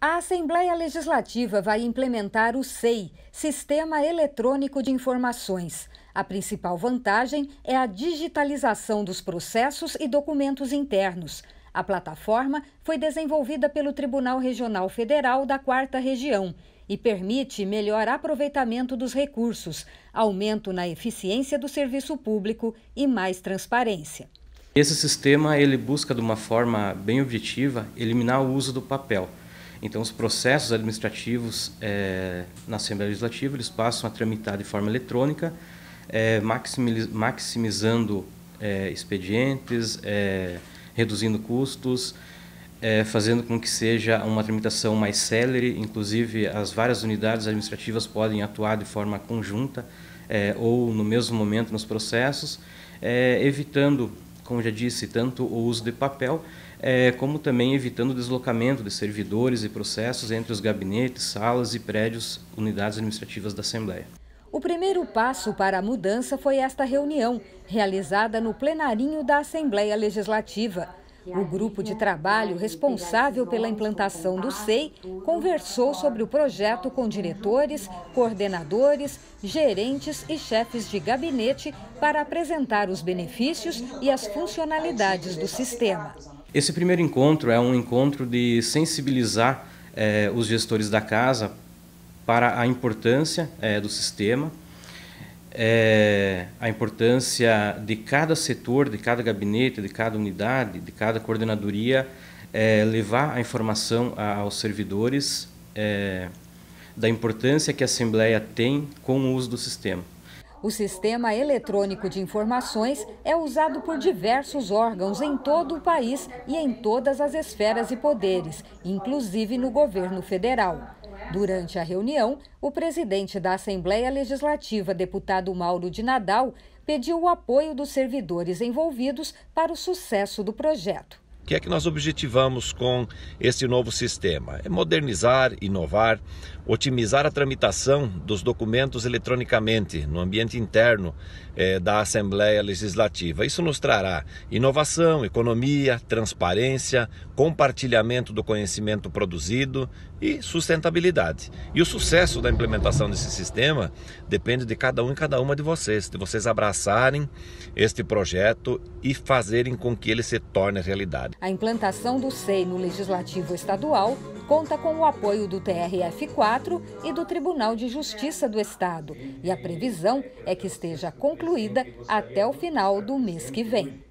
A Assembleia Legislativa vai implementar o SEI, Sistema Eletrônico de Informações. A principal vantagem é a digitalização dos processos e documentos internos. A plataforma foi desenvolvida pelo Tribunal Regional Federal da Quarta Região e permite melhor aproveitamento dos recursos, aumento na eficiência do serviço público e mais transparência. Esse sistema ele busca de uma forma bem objetiva eliminar o uso do papel. Então os processos administrativos é, na Assembleia Legislativa eles passam a tramitar de forma eletrônica, é, maximizando é, expedientes, reduzindo custos, fazendo com que seja uma tramitação mais célere. Inclusive as várias unidades administrativas podem atuar de forma conjunta ou no mesmo momento nos processos, evitando como já disse, tanto o uso de papel, é, como também evitando o deslocamento de servidores e processos entre os gabinetes, salas e prédios, unidades administrativas da Assembleia. O primeiro passo para a mudança foi esta reunião, realizada no plenarinho da Assembleia Legislativa. O grupo de trabalho responsável pela implantação do SEI conversou sobre o projeto com diretores, coordenadores, gerentes e chefes de gabinete para apresentar os benefícios e as funcionalidades do sistema. Esse primeiro encontro é um encontro de sensibilizar eh, os gestores da casa para a importância eh, do sistema é, a importância de cada setor, de cada gabinete, de cada unidade, de cada coordenadoria é, levar a informação a, aos servidores é, da importância que a Assembleia tem com o uso do sistema. O Sistema Eletrônico de Informações é usado por diversos órgãos em todo o país e em todas as esferas e poderes, inclusive no governo federal. Durante a reunião, o presidente da Assembleia Legislativa, deputado Mauro de Nadal, pediu o apoio dos servidores envolvidos para o sucesso do projeto que é que nós objetivamos com esse novo sistema? É modernizar, inovar, otimizar a tramitação dos documentos eletronicamente no ambiente interno eh, da Assembleia Legislativa. Isso nos trará inovação, economia, transparência, compartilhamento do conhecimento produzido e sustentabilidade. E o sucesso da implementação desse sistema depende de cada um e cada uma de vocês, de vocês abraçarem este projeto e fazerem com que ele se torne realidade. A implantação do SEI no Legislativo Estadual conta com o apoio do TRF4 e do Tribunal de Justiça do Estado, e a previsão é que esteja concluída até o final do mês que vem.